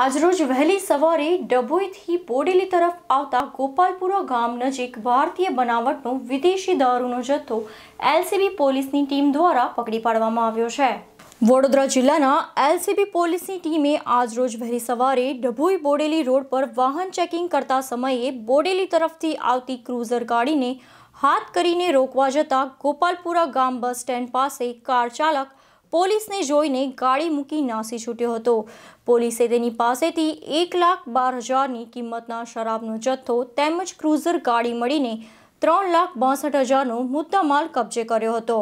આજરોજ વહેલી સવારે ડભોઈથી બોડેલી તરફ આવતા ગોપાલપુરા ગામ નજીક ભારતીય બનાવટનો વિદેશી દારૂનો જથ્થો એલસીબી પોલીસની ટીમ દ્વારા પકડી પાડવામાં આવ્યો છે વડોદરા જિલ્લાના એલસીબી પોલીસની ટીમે આજરોજ વહેલી સવારે ડભોઈ બોડેલી રોડ પર વાહન ચેકિંગ કરતા સમયે બોડેલી તરફથી આવતી ક્રૂઝર ગાડીને હાથ કરીને રોકવા જતા ગોપાલપુરા ગામ બસ સ્ટેન્ડ પાસે કાર ચાલક પોલીસને જોઈને ગાડી મૂકી નાસી છૂટ્યો હતો પોલીસે તેની પાસેથી એક લાખ બાર હજારની કિંમતના શરાબનો જથ્થો તેમજ ક્રૂઝર ગાડી મળીને ત્રણ લાખ બાસઠ હજારનો મુદ્દામાલ કબજે કર્યો હતો